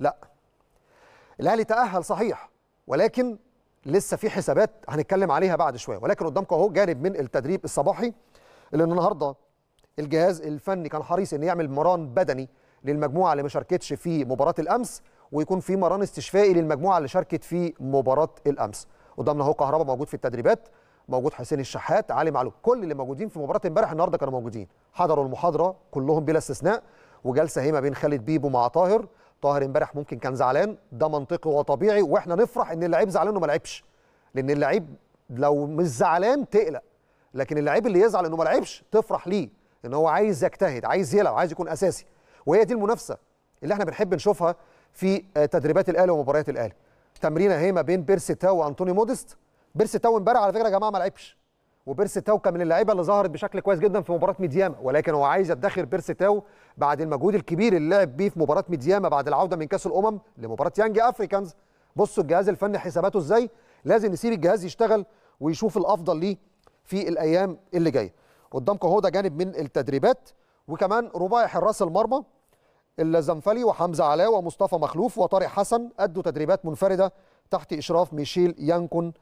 لا الاهلي تاهل صحيح ولكن لسه في حسابات هنتكلم عليها بعد شويه ولكن قدامكم اهو جانب من التدريب الصباحي لان النهارده الجهاز الفني كان حريص ان يعمل مران بدني للمجموعه اللي ما شاركتش في مباراه الامس ويكون في مران استشفائي للمجموعه اللي شاركت في مباراه الامس قدامنا اهو كهربا موجود في التدريبات موجود حسين الشحات علي معلول كل اللي موجودين في مباراه امبارح النهارده كانوا موجودين حضروا المحاضره كلهم بلا استثناء وجلسه هي ما بين خالد بيبو مع طاهر طاهر امبارح ممكن كان زعلان ده منطقي وطبيعي واحنا نفرح ان اللعيب زعلان وما لعبش لان اللعيب لو مش زعلان تقلق لكن اللعيب اللي يزعل انه ما لعبش تفرح ليه ان هو عايز يجتهد عايز يلعب عايز يكون اساسي وهي دي المنافسه اللي احنا بنحب نشوفها في تدريبات الاهلي ومباريات الاهلي تمرينه هي ما بين بيرسي تاو وانطوني مودست بيرسي تاو امبارح على فكره يا جماعه ما لعبش وبيرس تاو كان من اللعيبه اللي ظهرت بشكل كويس جدا في مباراه ميدياما ولكن هو عايز يدخر بيرس تاو بعد المجهود الكبير اللي لعب بيه في مباراه ميدياما بعد العوده من كاس الامم لمباراه يانج افريكانز بصوا الجهاز الفني حساباته ازاي لازم نسيب الجهاز يشتغل ويشوف الافضل ليه في الايام اللي جايه قدامكم اهو ده جانب من التدريبات وكمان رباعي حراس المرمى الزنفلي وحمزه علاء ومصطفى مخلوف وطارق حسن ادوا تدريبات منفرده تحت اشراف ميشيل يانكون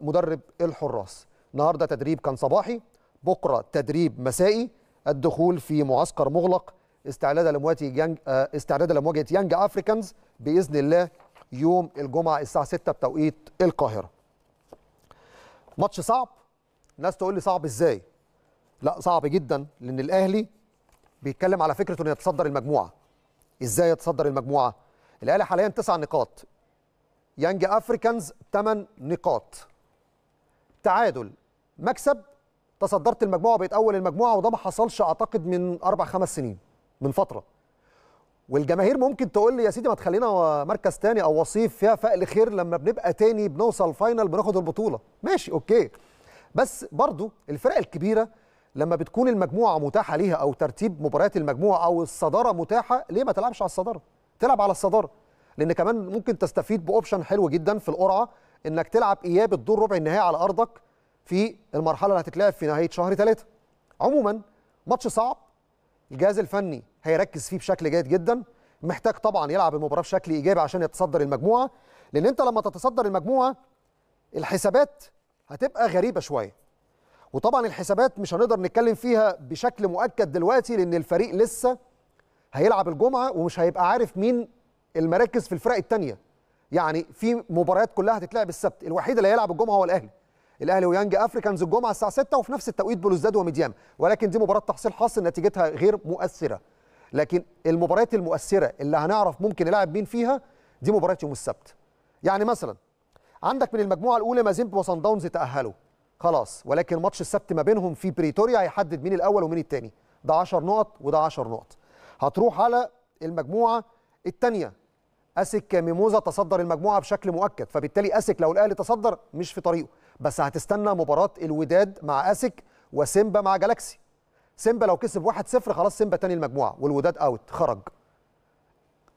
مدرب الحراس النهارده تدريب كان صباحي بكره تدريب مسائي الدخول في معسكر مغلق استعدادا لمواجهه يانج آه، استعدادا لمواجهه يانج افريكانز باذن الله يوم الجمعه الساعه 6 بتوقيت القاهره. ماتش صعب ناس تقول لي صعب ازاي؟ لا صعب جدا لان الاهلي بيتكلم على فكره انه يتصدر المجموعه. ازاي يتصدر المجموعه؟ الاهلي حاليا تسع نقاط. يانج افريكانز 8 نقاط. تعادل مكسب تصدرت المجموعه وبقيت اول المجموعه وده ما حصلش اعتقد من اربع خمس سنين من فتره والجماهير ممكن تقول لي يا سيدي ما تخلينا مركز تاني او وصيف فيها فقل خير لما بنبقى تاني بنوصل فاينل بناخد البطوله ماشي اوكي بس برضو الفرق الكبيره لما بتكون المجموعه متاحه ليها او ترتيب مباريات المجموعه او الصداره متاحه ليه ما تلعبش على الصداره تلعب على الصداره لان كمان ممكن تستفيد باوبشن حلو جدا في القرعه انك تلعب اياب الدور ربع النهائي على ارضك في المرحله اللي هتتلعب في نهايه شهر ثلاثة عموما ماتش صعب الجهاز الفني هيركز فيه بشكل جيد جدا محتاج طبعا يلعب المباراه بشكل ايجابي عشان يتصدر المجموعه لان انت لما تتصدر المجموعه الحسابات هتبقى غريبه شويه وطبعا الحسابات مش هنقدر نتكلم فيها بشكل مؤكد دلوقتي لان الفريق لسه هيلعب الجمعه ومش هيبقى عارف مين المراكز في الفرق الثانيه يعني في مباريات كلها هتتلعب السبت الوحيد اللي هيلعب الجمعه هو الاهلي الاهلي ويانج افريكانز الجمعه الساعه 6 وفي نفس التوقيت بلوزداد وميديام ولكن دي مباراه تحصيل حاصل نتيجتها غير مؤثره لكن المباريات المؤثره اللي هنعرف ممكن نلعب مين فيها دي مباراه يوم السبت يعني مثلا عندك من المجموعه الاولى مازيمب وصن داونز تاهلوا خلاص ولكن ماتش السبت ما بينهم في بريتوريا هيحدد مين الاول ومين الثاني ده 10 نقط وده 10 نقط هتروح على المجموعه الثانيه اسك ميموزا تصدر المجموعه بشكل مؤكد فبالتالي اسك لو الاهلي تصدر مش في طريقه بس هتستنى مباراه الوداد مع اسك وسيمبا مع جالاكسي سيمبا لو كسب 1-0 خلاص سيمبا تاني المجموعه والوداد اوت خرج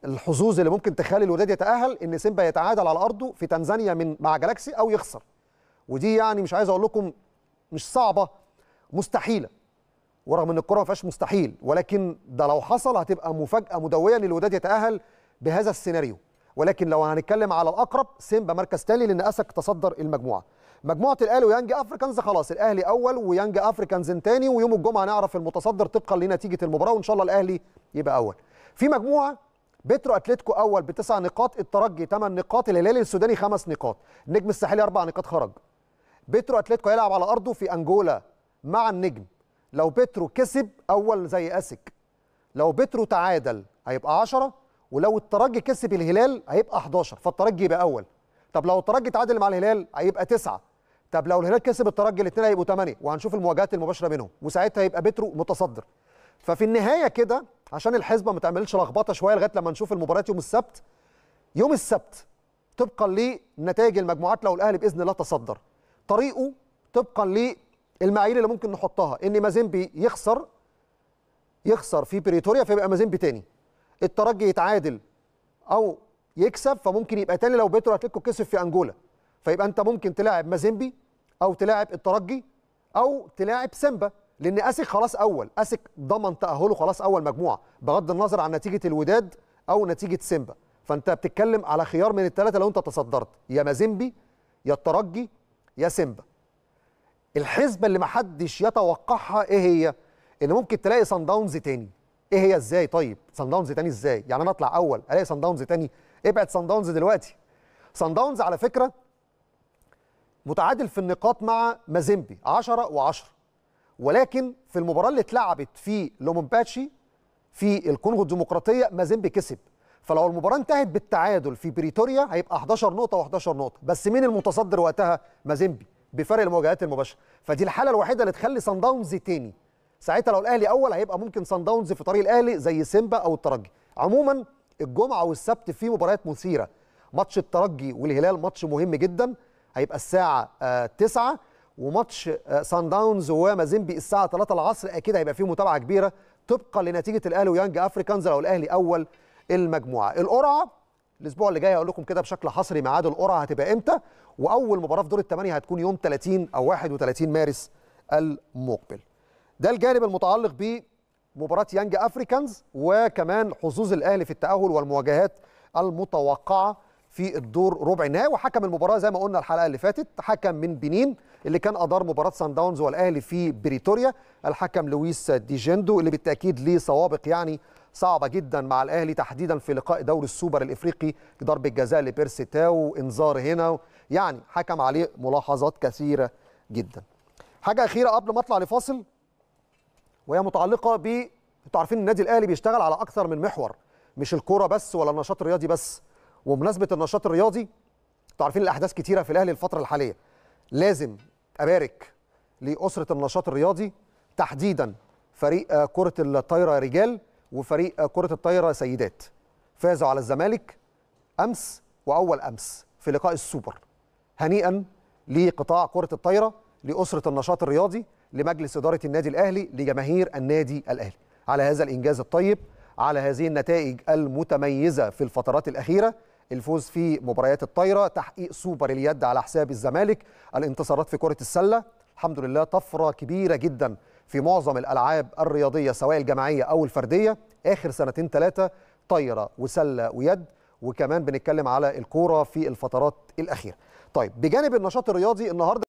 الحظوظ اللي ممكن تخلي الوداد يتاهل ان سيمبا يتعادل على ارضه في تنزانيا من مع جالاكسي او يخسر ودي يعني مش عايز اقول لكم مش صعبه مستحيله ورغم ان الكره ما فيهاش مستحيل ولكن ده لو حصل هتبقى مفاجاه مدويه للوداد يتاهل بهذا السيناريو ولكن لو هنتكلم على الاقرب سيمبا مركز تاني لان اسك تصدر المجموعه مجموعه الاهلي ويانج افريكانز خلاص الاهلي اول ويانج افريكانز تاني ويوم الجمعه نعرف المتصدر طبقا لنتيجه المباراه وان شاء الله الاهلي يبقى اول في مجموعه بترو اتلتيكو اول بتسع نقاط الترجي ثمان نقاط الهلال السوداني خمس نقاط نجم الساحلي اربع نقاط خرج بترو اتلتيكو هيلعب على ارضه في انجولا مع النجم لو بترو كسب اول زي اسك لو بترو تعادل هيبقى 10 ولو الترجي كسب الهلال هيبقى 11 فالترجي يبقى اول طب لو الترجي تعادل مع الهلال هيبقى 9 طب لو الهلال كسب الترجي الاثنين هيبقوا 8 وهنشوف المواجهات المباشره بينهم وساعتها هيبقى بترو متصدر ففي النهايه كده عشان الحسبه ما تعملش لخبطه شويه لغايه لما نشوف المباريات يوم السبت يوم السبت طبقا لنتائج المجموعات لو الاهلي باذن الله تصدر طريقه طبقا للمعايير اللي ممكن نحطها ان مازيمبي يخسر يخسر في بريتوريا فيبقى مازيمبي تاني الترجي يتعادل او يكسب فممكن يبقى تاني لو بيترو اتلتيكو كسب في انجولا فيبقى انت ممكن تلاعب مازيمبي او تلاعب الترجي او تلاعب سيمبا لان اسك خلاص اول اسك ضمن تاهله خلاص اول مجموعه بغض النظر عن نتيجه الوداد او نتيجه سيمبا فانت بتتكلم على خيار من الثلاثه لو انت تصدرت يا مازيمبي يا الترجي يا سيمبا الحسبه اللي محدش يتوقعها ايه هي ان ممكن تلاقي سان داونز تاني ايه هي ازاي طيب سان داونز تاني ازاي يعني انا اطلع اول الاقي سان داونز تاني ابعد سان داونز دلوقتي سان داونز على فكره متعادل في النقاط مع مازيمبي 10 و10 ولكن في المباراه اللي اتلعبت في لومومباتشي في الكونغو الديمقراطيه مازيمبي كسب فلو المباراه انتهت بالتعادل في بريتوريا هيبقى 11 نقطه و11 نقطه بس مين المتصدر وقتها مازيمبي بفرق المواجهات المباشره فدي الحاله الوحيده اللي تخلي سان داونز تاني ساعتها لو الاهلي اول هيبقى ممكن سان داونز في طريق الاهلي زي سيمبا او الترجي عموما الجمعه والسبت في مباريات مثيره ماتش الترجي والهلال ماتش مهم جدا هيبقى الساعه 9 آه، وماتش سان آه، داونز ومازيمبي الساعه 3 العصر اكيد هيبقى فيه متابعه كبيره طبقا لنتيجه الاهلي ويانج افريكانز لو الاهلي اول المجموعه القرعه الاسبوع اللي جاي هقول لكم كده بشكل حصري ميعاد القرعه هتبقى امتى واول مباراه في دور الثمانيه هتكون يوم 30 او 31 مارس المقبل ده الجانب المتعلق بمباراه يانج افريكانز وكمان حظوظ الاهلي في التاهل والمواجهات المتوقعه في الدور ربع النهائي وحكم المباراه زي ما قلنا الحلقه اللي فاتت حكم من بنين اللي كان ادار مباراه سان داونز والاهلي في بريتوريا الحكم لويس دي جندو اللي بالتاكيد ليه سوابق يعني صعبه جدا مع الاهلي تحديدا في لقاء دوري السوبر الافريقي ضربه جزاء لبيرسي تاو انذار هنا يعني حكم عليه ملاحظات كثيره جدا حاجه اخيره قبل ما اطلع لفاصل وهي متعلقه ب انتوا عارفين النادي الاهلي بيشتغل على اكثر من محور مش الكوره بس ولا النشاط الرياضي بس وبمناسبه النشاط الرياضي انتوا عارفين الاحداث كتيره في الاهلي الفتره الحاليه لازم ابارك لاسره النشاط الرياضي تحديدا فريق آه، كره الطايره رجال وفريق آه، كره الطايره سيدات فازوا على الزمالك امس واول امس في لقاء السوبر هنيئا لقطاع كره الطايره لاسره النشاط الرياضي لمجلس إدارة النادي الأهلي لجماهير النادي الأهلي على هذا الإنجاز الطيب على هذه النتائج المتميزة في الفترات الأخيرة الفوز في مباريات الطايرة تحقيق سوبر اليد على حساب الزمالك الانتصارات في كرة السلة الحمد لله طفرة كبيرة جدا في معظم الألعاب الرياضية سواء الجماعية أو الفردية آخر سنتين ثلاثة طايرة وسلة ويد وكمان بنتكلم على الكورة في الفترات الأخيرة طيب بجانب النشاط الرياضي النهاردة